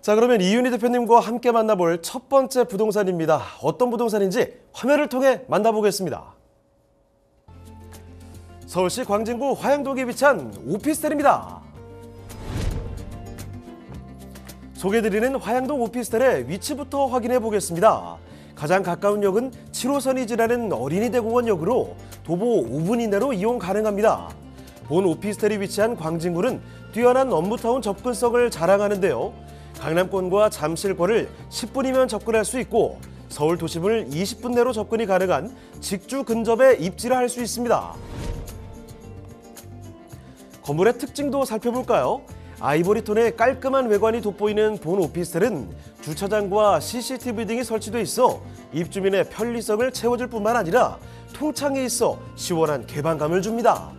자 그러면 이윤희 대표님과 함께 만나볼 첫 번째 부동산입니다. 어떤 부동산인지 화면을 통해 만나보겠습니다. 서울시 광진구 화양동에 위치한 오피스텔입니다. 소개드리는 화양동 오피스텔의 위치부터 확인해 보겠습니다. 가장 가까운 역은 7호선이 지나는 어린이대공원역으로 도보 5분 이내로 이용 가능합니다. 본 오피스텔이 위치한 광진구는 뛰어난 업무타운 접근성을 자랑하는데요. 강남권과 잠실권을 10분이면 접근할 수 있고 서울 도심을 20분 내로 접근이 가능한 직주 근접에 입지를 할 수 있습니다. 건물의 특징도 살펴볼까요? 아이보리톤의 깔끔한 외관이 돋보이는 본 오피스텔은 주차장과 CCTV 등이 설치돼 있어 입주민의 편리성을 채워줄 뿐만 아니라 통창에 있어 시원한 개방감을 줍니다.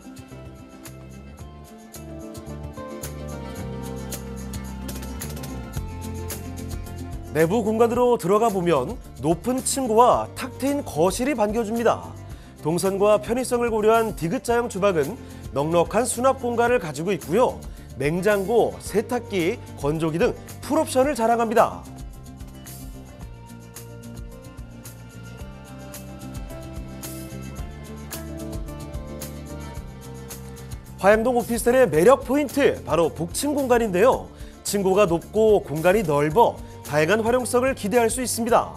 내부 공간으로 들어가 보면 높은 층고와 탁 트인 거실이 반겨줍니다. 동선과 편의성을 고려한 디귿자형 주방은 넉넉한 수납 공간을 가지고 있고요. 냉장고, 세탁기, 건조기 등 풀옵션을 자랑합니다. 화양동 오피스텔의 매력 포인트, 바로 복층 공간인데요. 층고가 높고 공간이 넓어 다양한 활용성을 기대할 수 있습니다.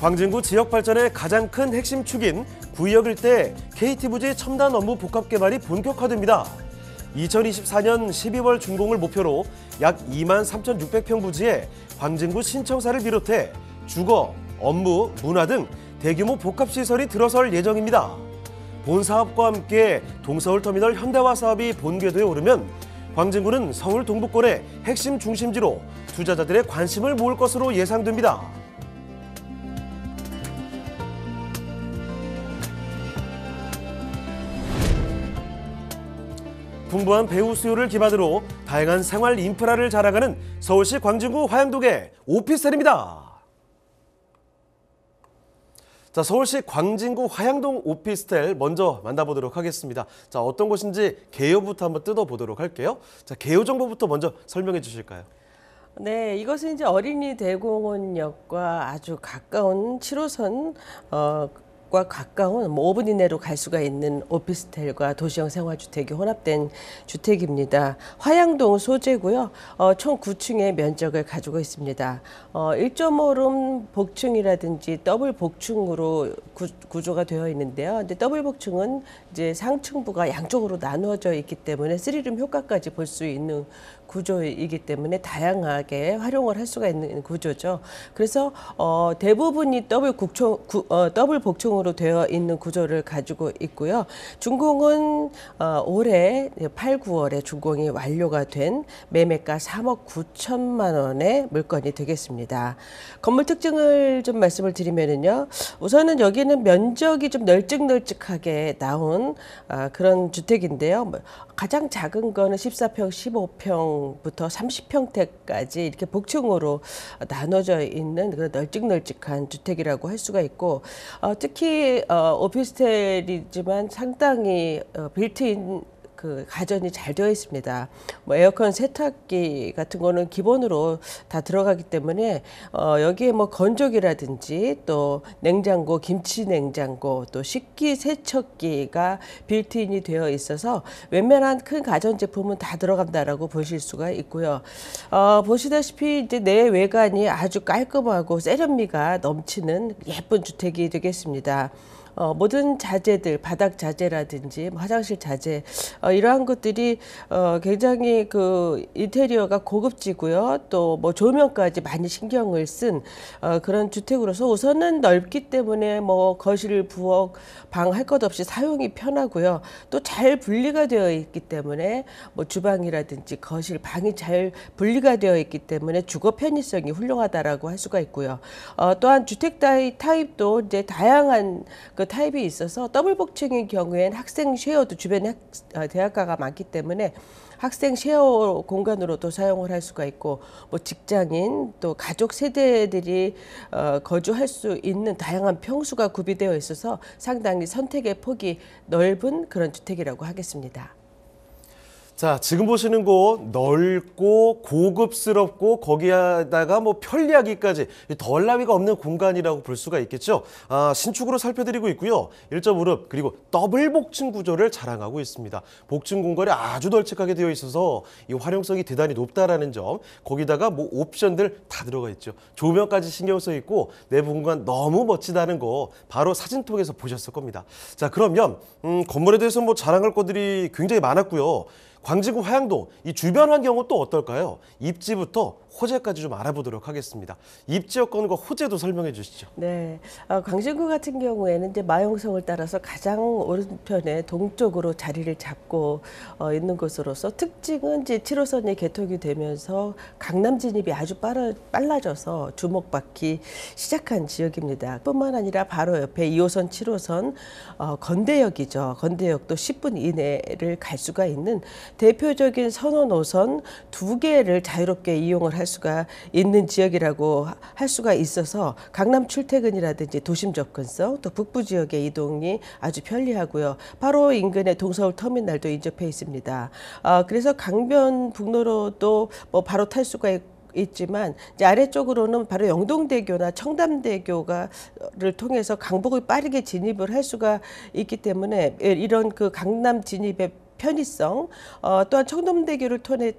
광진구 지역 발전의 가장 큰 핵심 축인 구역 일대 KT 부지 첨단 업무 복합 개발이 본격화됩니다. 2024년 12월 준공을 목표로 약 2만 3,600평 부지에 광진구 신청사를 비롯해 주거, 업무, 문화 등 대규모 복합시설이 들어설 예정입니다. 본 사업과 함께 동서울터미널 현대화 사업이 본궤도에 오르면 광진구는 서울 동북권의 핵심 중심지로 투자자들의 관심을 모을 것으로 예상됩니다. 풍부한 배우 수요를 기반으로 다양한 생활 인프라를 자랑하는 서울시 광진구 화양동의 오피스텔입니다. 자, 서울시 광진구 화양동 오피스텔 먼저 만나보도록 하겠습니다. 자, 어떤 곳인지 개요부터 한번 뜯어보도록 할게요. 자, 개요 정보부터 먼저 설명해 주실까요? 네, 이것은 이제 어린이 대공원역과 아주 가까운 7호선 어, 과 가까운 뭐 5분 이내로 갈 수가 있는 오피스텔과 도시형 생활주택이 혼합된 주택입니다. 화양동 소재고요. 어, 총 9층의 면적을 가지고 있습니다. 어, 1.5룸 복층이라든지 더블 복층으로 구, 조가 되어 있는데요. 근데 더블 복층은 이제 상층부가 양쪽으로 나누어져 있기 때문에 3룸 효과까지 볼 수 있는 구조이기 때문에 다양하게 활용을 할 수가 있는 구조죠. 그래서 어, 대부분이 더블, 국총, 구, 어, 더블 복총으로 되어 있는 구조를 가지고 있고요. 준공은 어, 올해 8, 9월에 준공이 완료가 된 매매가 3억 9천만 원의 물건이 되겠습니다. 건물 특징을 좀 말씀을 드리면은요. 우선은 여기는 면적이 좀 널찍널찍하게 나온 아, 그런 주택인데요. 뭐, 가장 작은 거는 14평, 15평 평부터 30평택까지 이렇게 복층으로 나눠져 있는 그런 널찍널찍한 주택이라고 할 수가 있고 어, 특히 어, 오피스텔이지만 상당히 어, 빌트인 그 가전이 잘 되어 있습니다. 뭐 에어컨, 세탁기 같은 거는 기본으로 다 들어가기 때문에 어, 여기에 뭐 건조기라든지 또 냉장고, 김치 냉장고, 또 식기 세척기가 빌트인이 되어 있어서 웬만한 큰 가전 제품은 다 들어간다라고 보실 수가 있고요. 어, 보시다시피 이제 내 외관이 아주 깔끔하고 세련미가 넘치는 예쁜 주택이 되겠습니다. 어, 모든 자재들, 바닥 자재라든지 뭐 화장실 자재 어, 이러한 것들이 어, 굉장히 그 인테리어가 고급지고요. 또 뭐 조명까지 많이 신경을 쓴 어, 그런 주택으로서 우선은 넓기 때문에 뭐 거실, 부엌, 방 할 것 없이 사용이 편하고요. 또 잘 분리가 되어 있기 때문에 뭐 주방이라든지 거실, 방이 잘 분리가 되어 있기 때문에 주거 편의성이 훌륭하다라고 할 수가 있고요. 어, 또한 주택 타입도 이제 다양한 그그 타입이 있어서 더블 복층인 경우에는 학생 쉐어도 주변에 학, 아, 대학가가 많기 때문에 학생 쉐어 공간으로도 사용을 할 수가 있고 뭐 직장인 또 가족 세대들이 어, 거주할 수 있는 다양한 평수가 구비되어 있어서 상당히 선택의 폭이 넓은 그런 주택이라고 하겠습니다. 자, 지금 보시는 곳 넓고 고급스럽고 거기에다가 뭐 편리하기까지 덜나위가 없는 공간이라고 볼 수가 있겠죠. 아, 신축으로 살펴드리고 있고요. 1 5 무릎 그리고 더블 복층 구조를 자랑하고 있습니다. 복층 공간이 아주 널찍하게 되어 있어서 이 활용성이 대단히 높다라는 점. 거기다가 뭐 옵션들 다 들어가 있죠. 조명까지 신경 써 있고 내부 공간 너무 멋지다는 거 바로 사진 통해서 보셨을 겁니다. 자, 그러면 음, 건물에 대해서 뭐 자랑할 것들이 굉장히 많았고요. 광진구화양도이 주변 환경은 또 어떨까요? 입지부터 호재까지 좀 알아보도록 하겠습니다. 입지 여건과 호재도 설명해 주시죠. 네, 어, 아, 광진구 같은 경우에는 이제 마용성을 따라서 가장 오른편에 동쪽으로 자리를 잡고 어, 있는 곳으로서 특징은 이제 7호선이 개통이 되면서 강남 진입이 아주 빠르, 빨라져서 주목받기 시작한 지역입니다. 뿐만 아니라 바로 옆에 2호선, 7호선 어, 건대역이죠. 건대역도 10분 이내를 갈 수가 있는 대표적인 선호 노선 두 개를 자유롭게 이용을 할 수가 있는 지역이라고 할 수가 있어서 강남 출퇴근이라든지 도심 접근성 또 북부 지역의 이동이 아주 편리하고요. 바로 인근의 동서울 터미널도 인접해 있습니다. 어, 그래서 강변 북로로도 뭐 바로 탈 수가 있고 있지만 이제 아래쪽으로는 바로 영동대교나 청담대교가를 통해서 강북을 빠르게 진입을 할 수가 있기 때문에 이런 그 강남 진입의 편의성 어, 또한 청동대교를 통해서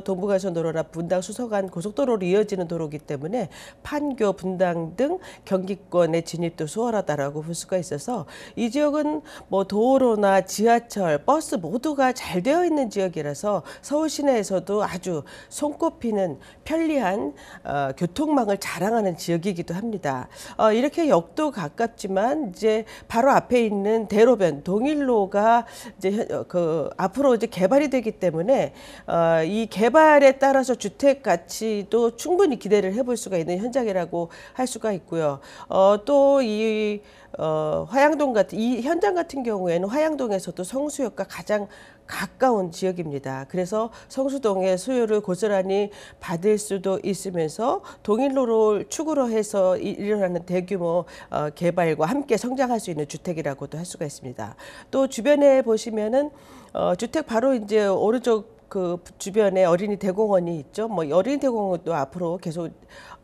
통해동부가서 도로나 분당 수서간 고속도로로 이어지는 도로이기 때문에 판교 분당 등 경기권의 진입도 수월하다라고 볼 수가 있어서 이 지역은 뭐 도로나 지하철 버스 모두가 잘 되어 있는 지역이라서 서울 시내에서도 아주 손꼽히는 편리한 어, 교통망을 자랑하는 지역이기도 합니다. 어, 이렇게 역도 가깝지만 이제 바로 앞에 있는 대로변 동일로가 이제 현, 어, 그 앞으로 이제 개발이 되기 때문에 어, 이 개발에 따라서 주택 가치도 충분히 기대를 해볼 수가 있는 현장이라고 할 수가 있고요. 어, 또이 어, 화양동 같은 이 현장 같은 경우에는 화양동에서도 성수역과 가장 가까운 지역입니다. 그래서 성수동의 수요를 고스란히 받을 수도 있으면서 동일로를 축으로 해서 일어나는 대규모 어, 개발과 함께 성장할 수 있는 주택이라고도 할 수가 있습니다. 또 주변에 보시면은 어, 주택 바로 이제 오른쪽 그 주변에 어린이 대공원이 있죠. 뭐 어린이 대공원도 앞으로 계속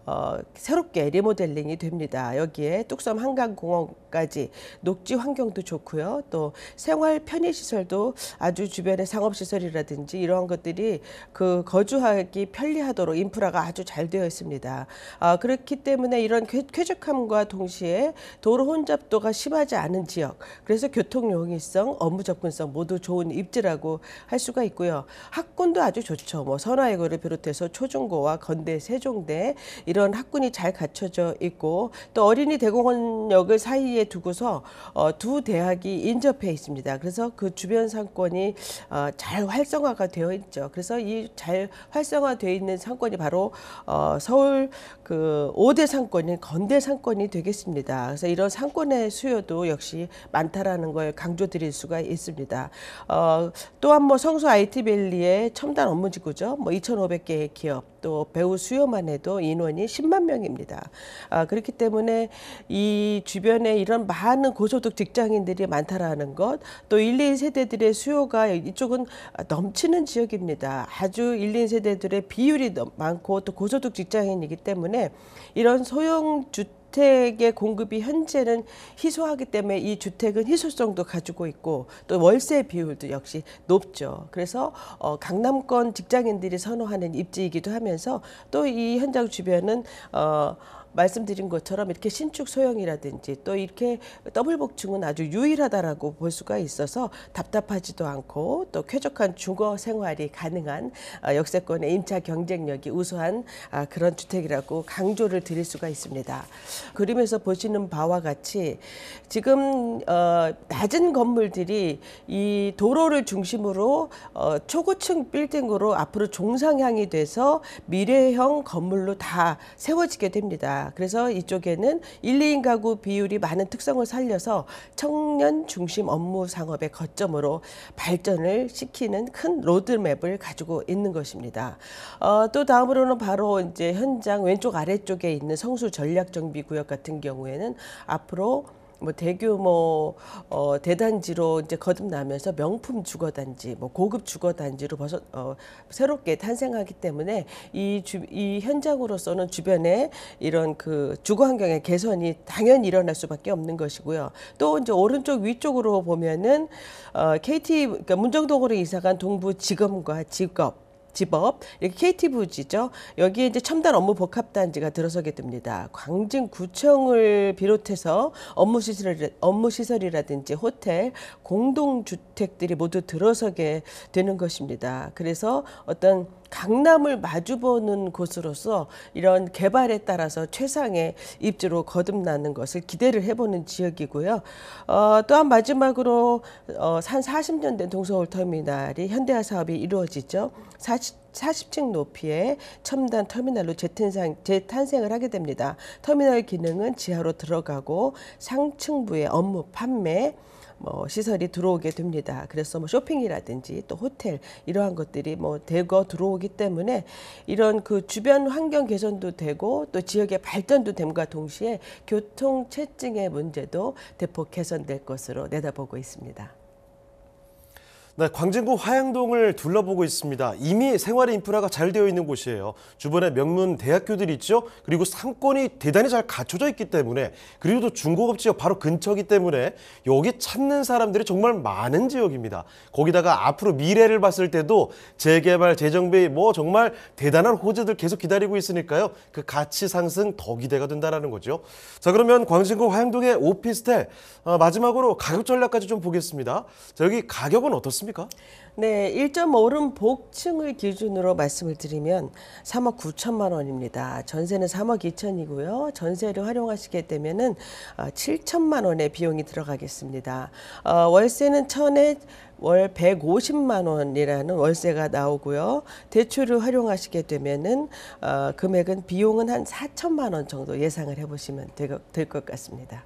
어, 새롭게 리모델링이 됩니다. 여기에 뚝섬 한강공원까지 녹지 환경도 좋고요. 또 생활 편의시설도 아주 주변의 상업시설이라든지 이러한 것들이 그 거주하기 편리하도록 인프라가 아주 잘 되어 있습니다. 아, 그렇기 때문에 이런 쾌적함과 쾌 동시에 도로 혼잡도가 심하지 않은 지역 그래서 교통 용이성, 업무 접근성 모두 좋은 입지라고 할 수가 있고요. 학군도 아주 좋죠. 뭐선화의거를 비롯해서 초중고와 건대, 세종대 이런 이런 학군이 잘 갖춰져 있고 또 어린이 대공원역을 사이에 두고서 어, 두 대학이 인접해 있습니다. 그래서 그 주변 상권이 어, 잘 활성화가 되어 있죠. 그래서 이 잘 활성화되어 있는 상권이 바로 어, 서울 그 5대 상권인 건대 상권이 되겠습니다. 그래서 이런 상권의 수요도 역시 많다라는 걸 강조드릴 수가 있습니다. 어, 또한 뭐 성수 IT밸리의 첨단 업무지구죠. 뭐 2,500개의 기업 또 배우 수요만 해도 인원이 기 10만 명입니다. 아, 그렇기 때문에 이 주변에 이런 많은 고소득 직장인들이 많다라는 것, 또 1, 2 세대들의 수요가 이쪽은 넘치는 지역입니다. 아주 1, 2 세대들의 비율이 많고 또 고소득 직장인이기 때문에 이런 소형 주 주택의 공급이 현재는 희소하기 때문에 이 주택은 희소성도 가지고 있고 또 월세 비율도 역시 높죠. 그래서 어, 강남권 직장인들이 선호하는 입지이기도 하면서 또 이 현장 주변은 어, 말씀드린 것처럼 이렇게 신축 소형이라든지 또 이렇게 더블 복층은 아주 유일하다라고 볼 수가 있어서 답답하지도 않고 또 쾌적한 주거 생활이 가능한 어, 역세권의 임차 경쟁력이 우수한 아, 그런 주택이라고 강조를 드릴 수가 있습니다. 그림에서 보시는 바와 같이 지금 어 낮은 건물들이 이 도로를 중심으로 어 초고층 빌딩으로 앞으로 종상향이 돼서 미래형 건물로 다 세워지게 됩니다. 그래서 이쪽에는 1, 2인 가구 비율이 많은 특성을 살려서 청년 중심 업무 상업의 거점으로 발전을 시키는 큰 로드맵을 가지고 있는 것입니다. 어, 또 다음으로는 바로 이제 현장 왼쪽 아래쪽에 있는 성수 전략 정비 구역 같은 경우에는 앞으로 뭐 대규모 어 대단지로 이제 거듭나면서 명품 주거 단지, 뭐 고급 주거 단지로 벗어 어 새롭게 탄생하기 때문에 이 주 이 현장으로서는 주변에 이런 그 주거 환경의 개선이 당연히 일어날 수밖에 없는 것이고요. 또 이제 오른쪽 위쪽으로 보면은 어 KT 그러니까 문정동으로 이사간 동부 지검과 직업 지법, 이렇게 KT 부지죠. 여기에 이제 첨단 업무 복합단지가 들어서게 됩니다. 광진구청을 비롯해서 업무시설, 업무시설이라든지 호텔, 공동주택들이 모두 들어서게 되는 것입니다. 그래서 어떤 강남을 마주보는 곳으로서 이런 개발에 따라서 최상의 입지로 거듭나는 것을 기대를 해보는 지역이고요. 어, 또한 마지막으로 어, 산 40년 된 동서울터미널이 현대화 사업이 이루어지죠. 40, 40층 높이의 첨단 터미널로 재탄생, 재탄생을 하게 됩니다. 터미널 기능은 지하로 들어가고 상층부의 업무 판매, 뭐 시설이 들어오게 됩니다. 그래서 뭐 쇼핑이라든지 또 호텔 이러한 것들이 뭐 대거 들어오기 때문에 이런 그 주변 환경 개선도 되고 또 지역의 발전도 됨과 동시에 교통 채증의 문제도 대폭 개선될 것으로 내다보고 있습니다. 네, 광진구 화양동을 둘러보고 있습니다. 이미 생활의 인프라가 잘 되어 있는 곳이에요. 주변에 명문 대학교들이 있죠. 그리고 상권이 대단히 잘 갖춰져 있기 때문에 그리고 또 중고급 지역 바로 근처기 이 때문에 여기 찾는 사람들이 정말 많은 지역입니다. 거기다가 앞으로 미래를 봤을 때도 재개발, 재정비 뭐 정말 대단한 호재들 계속 기다리고 있으니까요. 그 가치 상승 더 기대가 된다는 거죠. 자 그러면 광진구 화양동의 오피스텔 어, 마지막으로 가격 전략까지 좀 보겠습니다. 자, 여기 가격은 어떻습니까? 않습니까? 네, 1.5름 복층을 기준으로 말씀을 드리면 3억 9천만 원입니다. 전세는 3억 2천이고요. 전세를 활용하시게 되면은 7천만 어, 원의 비용이 들어가겠습니다. 어, 월세는 천에 월 150만 원이라는 월세가 나오고요. 대출을 활용하시게 되면은 어, 금액은 비용은 한 4천만 원 정도 예상을 해보시면 될 것 같습니다.